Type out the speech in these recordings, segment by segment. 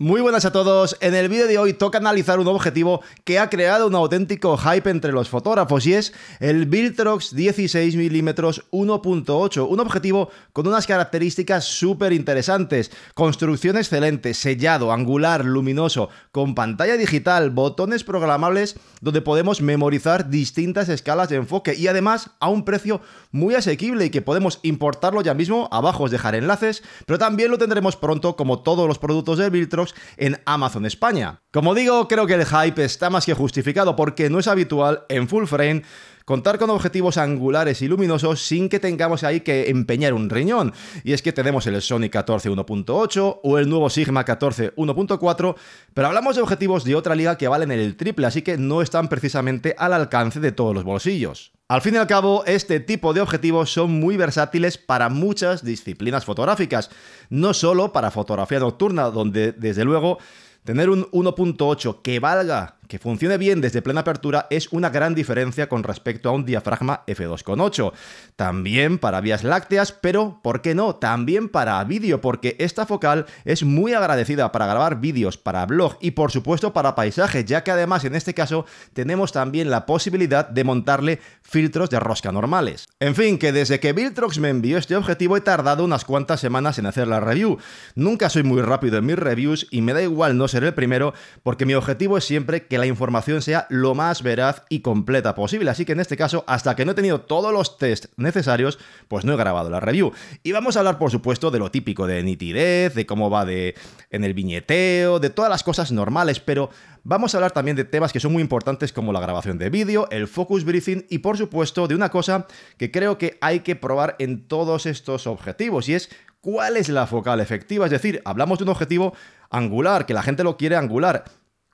Muy buenas a todos. En el vídeo de hoy toca analizar un objetivo que ha creado un auténtico hype entre los fotógrafos y es el Viltrox 16mm 1.8, un objetivo con unas características súper interesantes, construcción excelente, sellado, angular, luminoso, con pantalla digital, botones programables donde podemos memorizar distintas escalas de enfoque y además a un precio muy asequible y que podemos importarlo ya mismo, abajo os dejaré enlaces, pero también lo tendremos pronto como todos los productos de Viltrox en Amazon España. Como digo, creo que el hype está más que justificado porque no es habitual en full frame contar con objetivos angulares y luminosos sin que tengamos ahí que empeñar un riñón. Y es que tenemos el Sony 14 1.8 o el nuevo Sigma 14 1.4, pero hablamos de objetivos de otra liga que valen el triple, así que no están precisamente al alcance de todos los bolsillos. Al fin y al cabo, este tipo de objetivos son muy versátiles para muchas disciplinas fotográficas, no solo para fotografía nocturna, donde desde luego tener un 1.8 que valga que funcione bien desde plena apertura es una gran diferencia con respecto a un diafragma F2.8. También para vías lácteas, pero ¿por qué no? También para vídeo, porque esta focal es muy agradecida para grabar vídeos, para blog y por supuesto para paisaje, ya que además en este caso tenemos también la posibilidad de montarle filtros de rosca normales. En fin, que desde que Viltrox me envió este objetivo he tardado unas cuantas semanas en hacer la review. Nunca soy muy rápido en mis reviews y me da igual no ser el primero, porque mi objetivo es siempre que que la información sea lo más veraz y completa posible. Así que en este caso, hasta que no he tenido todos los tests necesarios, pues no he grabado la review. Y vamos a hablar, por supuesto, de lo típico de nitidez, de cómo va de, en el viñeteo, de todas las cosas normales, pero vamos a hablar también de temas que son muy importantes como la grabación de vídeo, el focus breathing y, por supuesto, de una cosa que creo que hay que probar en todos estos objetivos y es cuál es la focal efectiva. Es decir, hablamos de un objetivo angular, que la gente lo quiere angular.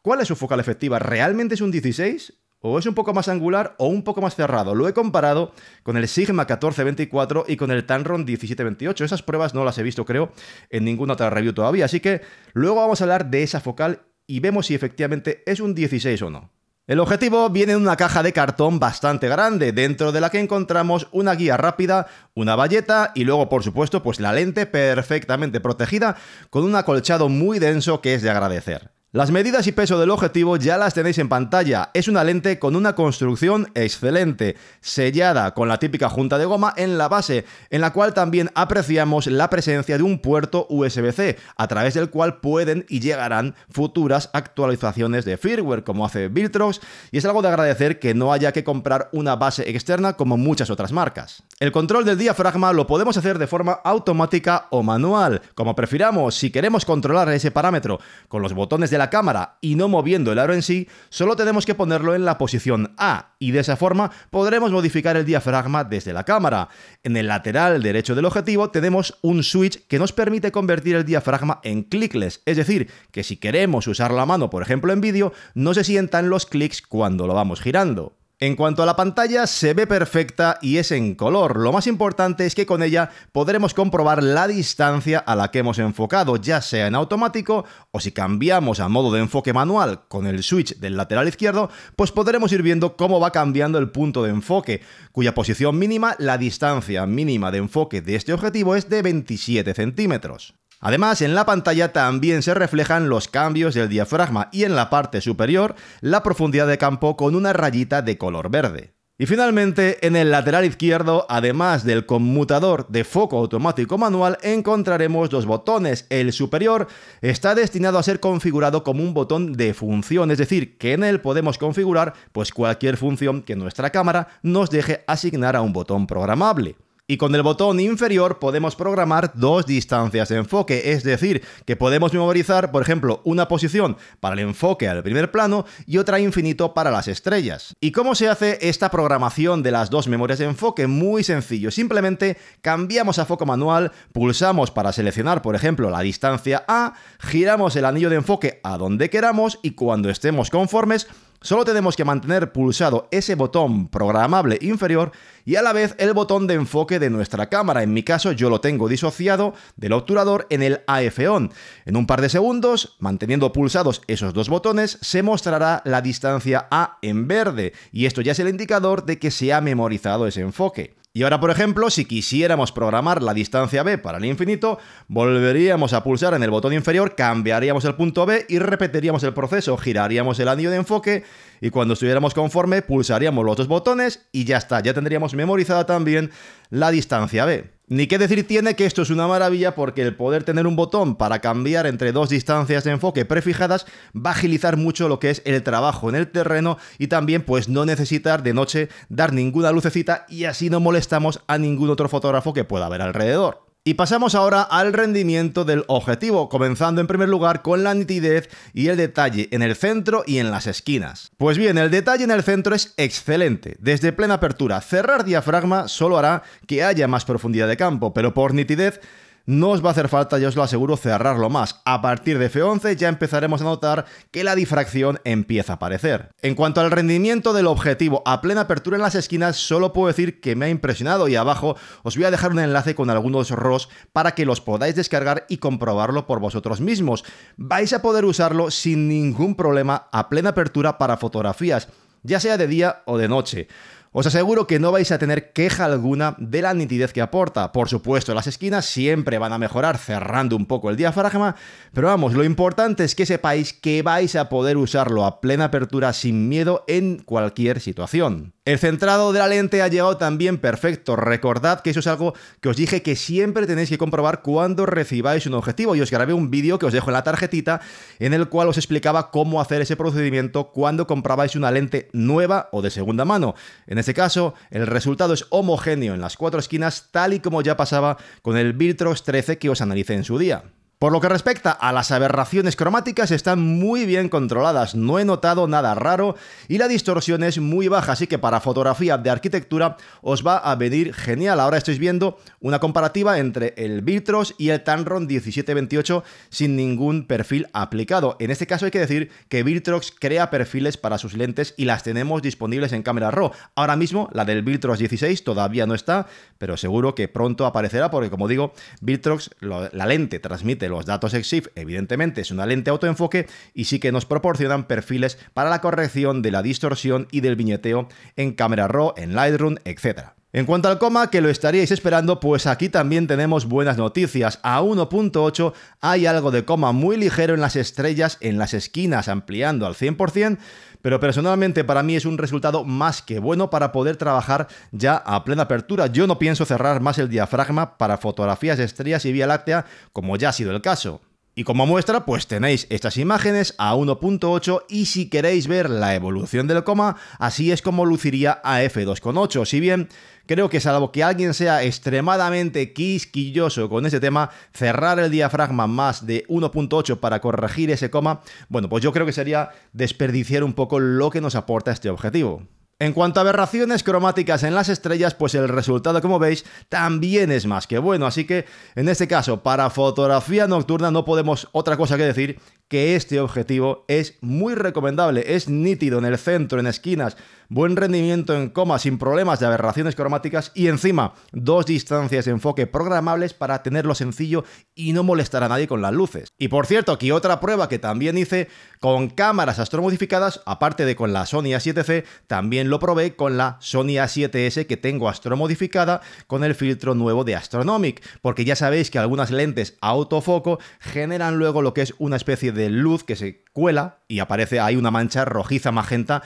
¿Cuál es su focal efectiva? ¿Realmente es un 16? ¿O es un poco más angular o un poco más cerrado? Lo he comparado con el Sigma 1424 y con el Tamron 1728. Esas pruebas no las he visto, creo, en ninguna otra review todavía. Así que luego vamos a hablar de esa focal y vemos si efectivamente es un 16 o no. El objetivo viene en una caja de cartón bastante grande, dentro de la que encontramos una guía rápida, una valleta y luego, por supuesto, pues la lente perfectamente protegida con un acolchado muy denso que es de agradecer. Las medidas y peso del objetivo ya las tenéis en pantalla. Es una lente con una construcción excelente, sellada con la típica junta de goma en la base, en la cual también apreciamos la presencia de un puerto USB-C, a través del cual pueden y llegarán futuras actualizaciones de firmware, como hace Viltrox, y es algo de agradecer que no haya que comprar una base externa como muchas otras marcas. El control del diafragma lo podemos hacer de forma automática o manual, como prefiramos, si queremos controlar ese parámetro con los botones de la cámara y no moviendo el aro en sí, solo tenemos que ponerlo en la posición A y de esa forma podremos modificar el diafragma desde la cámara. En el lateral derecho del objetivo tenemos un switch que nos permite convertir el diafragma en clickless, es decir, que si queremos usar la mano por ejemplo en vídeo, no se sientan los clics cuando lo vamos girando. En cuanto a la pantalla, se ve perfecta y es en color. Lo más importante es que con ella podremos comprobar la distancia a la que hemos enfocado, ya sea en automático o si cambiamos a modo de enfoque manual con el switch del lateral izquierdo, pues podremos ir viendo cómo va cambiando el punto de enfoque, cuya posición mínima, la distancia mínima de enfoque de este objetivo es de 27 centímetros. Además, en la pantalla también se reflejan los cambios del diafragma y en la parte superior la profundidad de campo con una rayita de color verde. Y finalmente, en el lateral izquierdo, además del conmutador de foco automático manual, encontraremos dos botones. El superior está destinado a ser configurado como un botón de función, es decir, que en él podemos configurar pues cualquier función que nuestra cámara nos deje asignar a un botón programable y con el botón inferior podemos programar dos distancias de enfoque, es decir, que podemos memorizar, por ejemplo, una posición para el enfoque al primer plano y otra infinito para las estrellas. ¿Y cómo se hace esta programación de las dos memorias de enfoque? Muy sencillo, simplemente cambiamos a foco manual, pulsamos para seleccionar, por ejemplo, la distancia A, giramos el anillo de enfoque a donde queramos y cuando estemos conformes, Solo tenemos que mantener pulsado ese botón programable inferior y a la vez el botón de enfoque de nuestra cámara. En mi caso yo lo tengo disociado del obturador en el AF-ON. En un par de segundos, manteniendo pulsados esos dos botones, se mostrará la distancia A en verde y esto ya es el indicador de que se ha memorizado ese enfoque. Y ahora, por ejemplo, si quisiéramos programar la distancia b para el infinito, volveríamos a pulsar en el botón inferior, cambiaríamos el punto b y repetiríamos el proceso, giraríamos el anillo de enfoque y cuando estuviéramos conforme pulsaríamos los dos botones y ya está, ya tendríamos memorizada también la distancia b. Ni qué decir tiene que esto es una maravilla porque el poder tener un botón para cambiar entre dos distancias de enfoque prefijadas va a agilizar mucho lo que es el trabajo en el terreno y también pues no necesitar de noche dar ninguna lucecita y así no molestamos a ningún otro fotógrafo que pueda haber alrededor. Y pasamos ahora al rendimiento del objetivo, comenzando en primer lugar con la nitidez y el detalle en el centro y en las esquinas. Pues bien, el detalle en el centro es excelente. Desde plena apertura, cerrar diafragma solo hará que haya más profundidad de campo, pero por nitidez no os va a hacer falta, yo os lo aseguro, cerrarlo más. A partir de F11 ya empezaremos a notar que la difracción empieza a aparecer. En cuanto al rendimiento del objetivo a plena apertura en las esquinas, solo puedo decir que me ha impresionado y abajo os voy a dejar un enlace con algunos ROS para que los podáis descargar y comprobarlo por vosotros mismos. Vais a poder usarlo sin ningún problema a plena apertura para fotografías, ya sea de día o de noche. Os aseguro que no vais a tener queja alguna de la nitidez que aporta. Por supuesto, las esquinas siempre van a mejorar cerrando un poco el diafragma, pero vamos, lo importante es que sepáis que vais a poder usarlo a plena apertura sin miedo en cualquier situación. El centrado de la lente ha llegado también perfecto. Recordad que eso es algo que os dije que siempre tenéis que comprobar cuando recibáis un objetivo. Y os grabé un vídeo que os dejo en la tarjetita en el cual os explicaba cómo hacer ese procedimiento cuando comprabais una lente nueva o de segunda mano. En en este caso, el resultado es homogéneo en las cuatro esquinas, tal y como ya pasaba con el Virtros 13 que os analicé en su día. Por lo que respecta a las aberraciones cromáticas están muy bien controladas, no he notado nada raro y la distorsión es muy baja, así que para fotografía de arquitectura os va a venir genial. Ahora estáis viendo una comparativa entre el Viltrox y el Tanron 1728 sin ningún perfil aplicado. En este caso hay que decir que Viltrox crea perfiles para sus lentes y las tenemos disponibles en cámara RAW. Ahora mismo la del Viltrox 16 todavía no está, pero seguro que pronto aparecerá porque como digo, Viltrox la lente transmite los datos EXIF evidentemente es una lente autoenfoque y sí que nos proporcionan perfiles para la corrección de la distorsión y del viñeteo en cámara RAW, en Lightroom, etc. En cuanto al coma, que lo estaríais esperando, pues aquí también tenemos buenas noticias. A 1.8 hay algo de coma muy ligero en las estrellas, en las esquinas, ampliando al 100%, pero personalmente para mí es un resultado más que bueno para poder trabajar ya a plena apertura. Yo no pienso cerrar más el diafragma para fotografías de estrellas y Vía Láctea, como ya ha sido el caso. Y como muestra, pues tenéis estas imágenes a 1.8 y si queréis ver la evolución del coma, así es como luciría a f2.8. Si bien Creo que salvo que alguien sea extremadamente quisquilloso con ese tema, cerrar el diafragma más de 1.8 para corregir ese coma, bueno, pues yo creo que sería desperdiciar un poco lo que nos aporta este objetivo. En cuanto a aberraciones cromáticas en las estrellas, pues el resultado, como veis, también es más que bueno. Así que, en este caso, para fotografía nocturna no podemos otra cosa que decir que este objetivo es muy recomendable, es nítido en el centro, en esquinas, buen rendimiento en coma, sin problemas de aberraciones cromáticas y encima dos distancias de enfoque programables para tenerlo sencillo y no molestar a nadie con las luces. Y por cierto, aquí otra prueba que también hice con cámaras astromodificadas, aparte de con la Sony A7C, también lo probé con la Sony A7S que tengo astromodificada con el filtro nuevo de Astronomic, porque ya sabéis que algunas lentes autofoco generan luego lo que es una especie de de luz que se cuela y aparece ahí una mancha rojiza magenta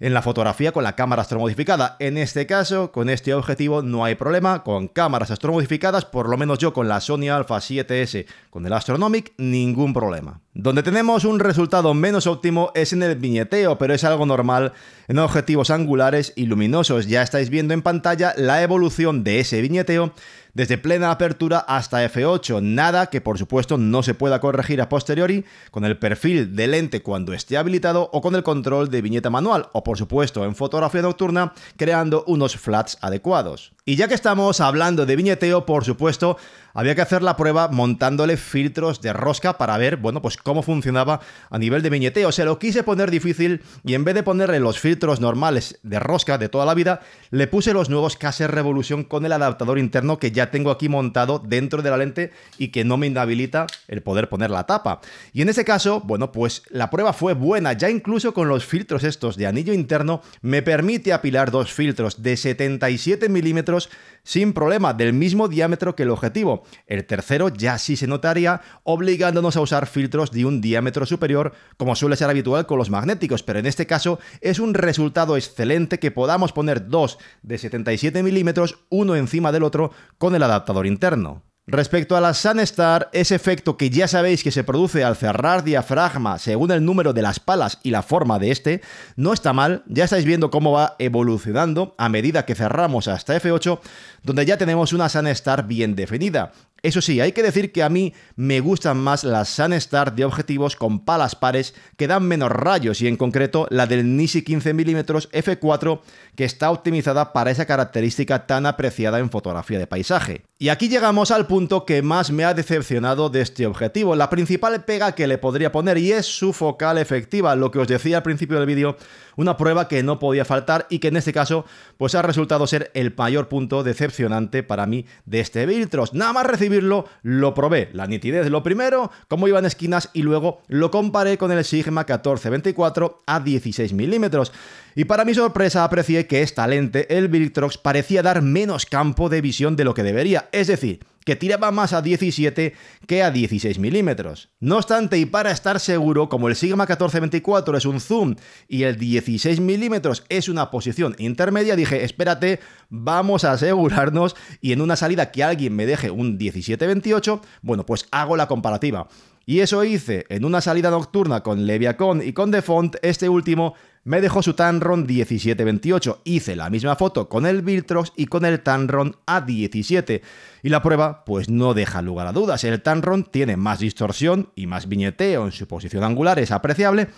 en la fotografía con la cámara astromodificada. En este caso, con este objetivo no hay problema. Con cámaras astromodificadas, por lo menos yo con la Sony Alpha 7S, con el Astronomic, ningún problema. Donde tenemos un resultado menos óptimo es en el viñeteo, pero es algo normal en objetivos angulares y luminosos. Ya estáis viendo en pantalla la evolución de ese viñeteo desde plena apertura hasta F8, nada que por supuesto no se pueda corregir a posteriori con el perfil de lente cuando esté habilitado o con el control de viñeta manual o por supuesto en fotografía nocturna creando unos flats adecuados. Y ya que estamos hablando de viñeteo, por supuesto, había que hacer la prueba montándole filtros de rosca para ver, bueno, pues cómo funcionaba a nivel de viñeteo. Se lo quise poner difícil y en vez de ponerle los filtros normales de rosca de toda la vida, le puse los nuevos Caser Revolution con el adaptador interno que ya tengo aquí montado dentro de la lente y que no me inhabilita el poder poner la tapa. Y en ese caso, bueno, pues la prueba fue buena, ya incluso con los filtros estos de anillo interno me permite apilar dos filtros de 77 milímetros sin problema, del mismo diámetro que el objetivo. El tercero ya sí se notaría, obligándonos a usar filtros de un diámetro superior, como suele ser habitual con los magnéticos, pero en este caso es un resultado excelente que podamos poner dos de 77 milímetros uno encima del otro con el adaptador interno. Respecto a la Sunstar, ese efecto que ya sabéis que se produce al cerrar diafragma según el número de las palas y la forma de este, no está mal, ya estáis viendo cómo va evolucionando a medida que cerramos hasta F8, donde ya tenemos una Sunstar bien definida. Eso sí, hay que decir que a mí me gustan más las SunStar de objetivos con palas pares que dan menos rayos y en concreto la del Nisi 15mm f4 que está optimizada para esa característica tan apreciada en fotografía de paisaje. Y aquí llegamos al punto que más me ha decepcionado de este objetivo, la principal pega que le podría poner y es su focal efectiva, lo que os decía al principio del vídeo, una prueba que no podía faltar y que en este caso pues ha resultado ser el mayor punto decepcionante para mí de este Viltros. Nada más recibir lo probé. La nitidez lo primero, cómo iban esquinas y luego lo comparé con el Sigma 14-24 a 16 milímetros. Y para mi sorpresa aprecié que esta lente, el Viltrox parecía dar menos campo de visión de lo que debería. Es decir, que tiraba más a 17 que a 16 milímetros. No obstante, y para estar seguro, como el Sigma 1424 es un zoom y el 16 milímetros es una posición intermedia, dije, espérate, vamos a asegurarnos y en una salida que alguien me deje un 17 1728, bueno, pues hago la comparativa. Y eso hice en una salida nocturna con Leviacon y con Defont, este último me dejó su Tanron 1728. Hice la misma foto con el Viltrox y con el Tanron A17. Y la prueba, pues no deja lugar a dudas. El Tanron tiene más distorsión y más viñeteo en su posición angular, es apreciable.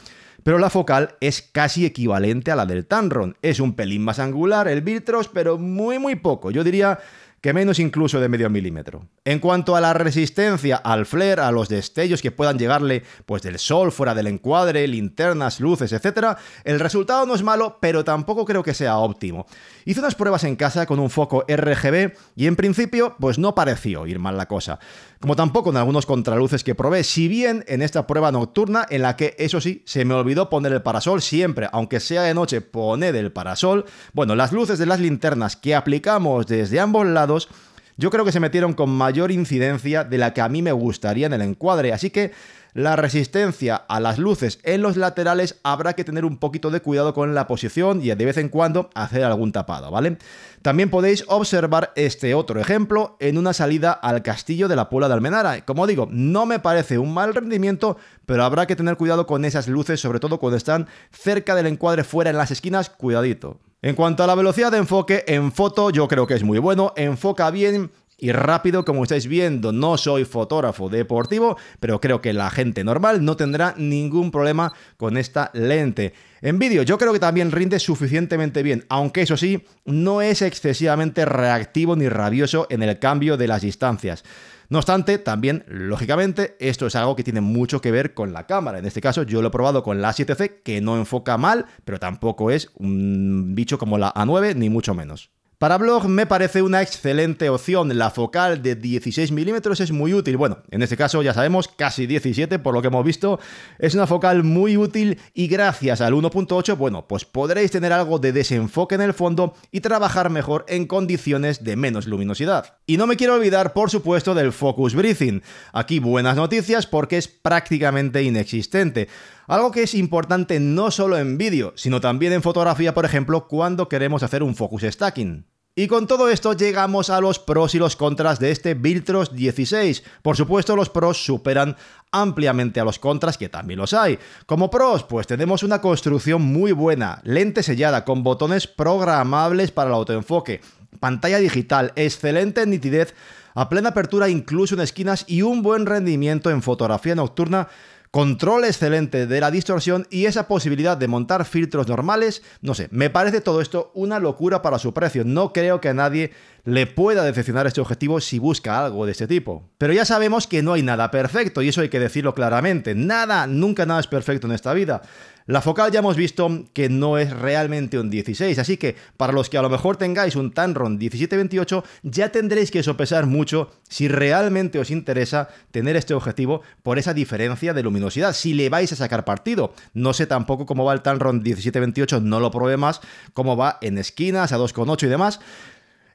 Pero la focal es casi equivalente a la del Tanron. Es un pelín más angular el Viltrox, pero muy muy poco. Yo diría que menos incluso de medio milímetro. En cuanto a la resistencia al flare, a los destellos que puedan llegarle pues del sol, fuera del encuadre, linternas, luces, etc., el resultado no es malo, pero tampoco creo que sea óptimo. Hice unas pruebas en casa con un foco RGB y en principio pues no pareció ir mal la cosa como tampoco en algunos contraluces que probé, si bien en esta prueba nocturna, en la que, eso sí, se me olvidó poner el parasol siempre, aunque sea de noche, poned el parasol, bueno, las luces de las linternas que aplicamos desde ambos lados, yo creo que se metieron con mayor incidencia de la que a mí me gustaría en el encuadre, así que la resistencia a las luces en los laterales habrá que tener un poquito de cuidado con la posición y de vez en cuando hacer algún tapado, ¿vale? También podéis observar este otro ejemplo en una salida al castillo de la Puebla de Almenara. Como digo, no me parece un mal rendimiento, pero habrá que tener cuidado con esas luces, sobre todo cuando están cerca del encuadre fuera en las esquinas, cuidadito. En cuanto a la velocidad de enfoque, en foto yo creo que es muy bueno, enfoca bien, y rápido, como estáis viendo, no soy fotógrafo deportivo, pero creo que la gente normal no tendrá ningún problema con esta lente. En vídeo yo creo que también rinde suficientemente bien, aunque eso sí, no es excesivamente reactivo ni rabioso en el cambio de las distancias. No obstante, también, lógicamente, esto es algo que tiene mucho que ver con la cámara. En este caso, yo lo he probado con la 7C, que no enfoca mal, pero tampoco es un bicho como la A9, ni mucho menos. Para blog me parece una excelente opción, la focal de 16 milímetros es muy útil, bueno, en este caso ya sabemos casi 17 por lo que hemos visto, es una focal muy útil y gracias al 1.8, bueno, pues podréis tener algo de desenfoque en el fondo y trabajar mejor en condiciones de menos luminosidad. Y no me quiero olvidar, por supuesto, del focus breathing, aquí buenas noticias porque es prácticamente inexistente. Algo que es importante no solo en vídeo, sino también en fotografía, por ejemplo, cuando queremos hacer un focus stacking. Y con todo esto llegamos a los pros y los contras de este Viltros 16. Por supuesto, los pros superan ampliamente a los contras, que también los hay. Como pros, pues tenemos una construcción muy buena, lente sellada, con botones programables para el autoenfoque, pantalla digital, excelente nitidez, a plena apertura incluso en esquinas y un buen rendimiento en fotografía nocturna control excelente de la distorsión y esa posibilidad de montar filtros normales, no sé, me parece todo esto una locura para su precio. No creo que a nadie le pueda decepcionar este objetivo si busca algo de este tipo. Pero ya sabemos que no hay nada perfecto y eso hay que decirlo claramente. Nada, nunca nada es perfecto en esta vida. La focal ya hemos visto que no es realmente un 16, así que para los que a lo mejor tengáis un 17 1728 ya tendréis que sopesar mucho si realmente os interesa tener este objetivo por esa diferencia de luminosidad, si le vais a sacar partido. No sé tampoco cómo va el 17 1728, no lo probé más, cómo va en esquinas a 2,8 y demás,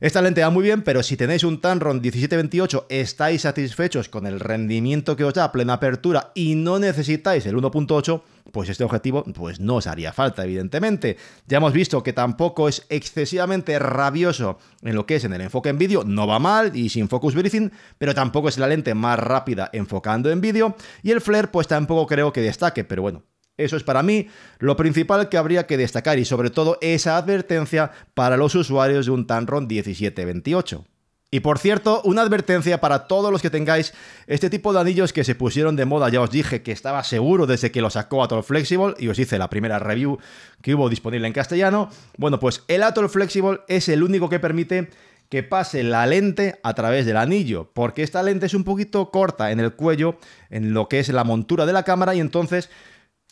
esta lente va muy bien, pero si tenéis un Tamron 1728, estáis satisfechos con el rendimiento que os da a plena apertura y no necesitáis el 1.8, pues este objetivo pues no os haría falta, evidentemente. Ya hemos visto que tampoco es excesivamente rabioso en lo que es en el enfoque en vídeo, no va mal y sin focus breathing, pero tampoco es la lente más rápida enfocando en vídeo y el flare pues tampoco creo que destaque, pero bueno, eso es para mí lo principal que habría que destacar y sobre todo esa advertencia para los usuarios de un Tanron 1728. Y por cierto, una advertencia para todos los que tengáis este tipo de anillos que se pusieron de moda, ya os dije que estaba seguro desde que lo sacó Atoll Flexible y os hice la primera review que hubo disponible en castellano. Bueno, pues el Atoll Flexible es el único que permite que pase la lente a través del anillo, porque esta lente es un poquito corta en el cuello, en lo que es la montura de la cámara y entonces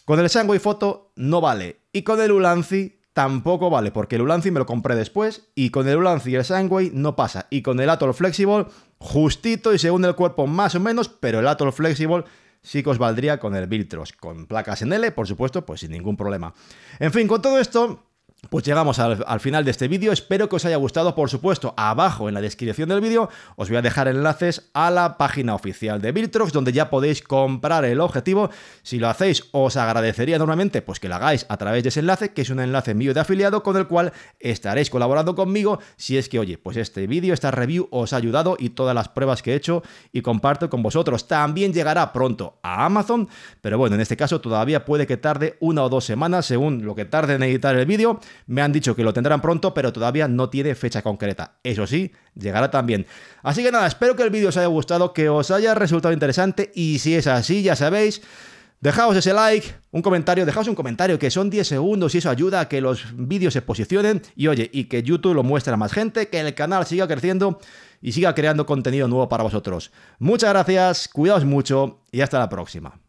con el Sunway Foto no vale. Y con el Ulanzi tampoco vale, porque el Ulanzi me lo compré después. Y con el Ulanzi y el Sunway no pasa. Y con el Atol Flexible, justito y según el cuerpo más o menos, pero el Atol Flexible sí que os valdría con el Viltros. Con placas en L, por supuesto, pues sin ningún problema. En fin, con todo esto... Pues llegamos al, final de este vídeo, espero que os haya gustado, por supuesto, abajo en la descripción del vídeo os voy a dejar enlaces a la página oficial de Viltrox, donde ya podéis comprar el objetivo, si lo hacéis os agradecería normalmente pues que lo hagáis a través de ese enlace, que es un enlace mío de afiliado, con el cual estaréis colaborando conmigo, si es que, oye, pues este vídeo, esta review os ha ayudado y todas las pruebas que he hecho y comparto con vosotros. También llegará pronto a Amazon, pero bueno, en este caso todavía puede que tarde una o dos semanas, según lo que tarde en editar el vídeo, me han dicho que lo tendrán pronto, pero todavía no tiene fecha concreta. Eso sí, llegará también. Así que nada, espero que el vídeo os haya gustado, que os haya resultado interesante y si es así, ya sabéis... Dejaos ese like, un comentario, dejaos un comentario, que son 10 segundos y eso ayuda a que los vídeos se posicionen y oye, y que YouTube lo muestre a más gente, que el canal siga creciendo y siga creando contenido nuevo para vosotros. Muchas gracias, cuidaos mucho y hasta la próxima.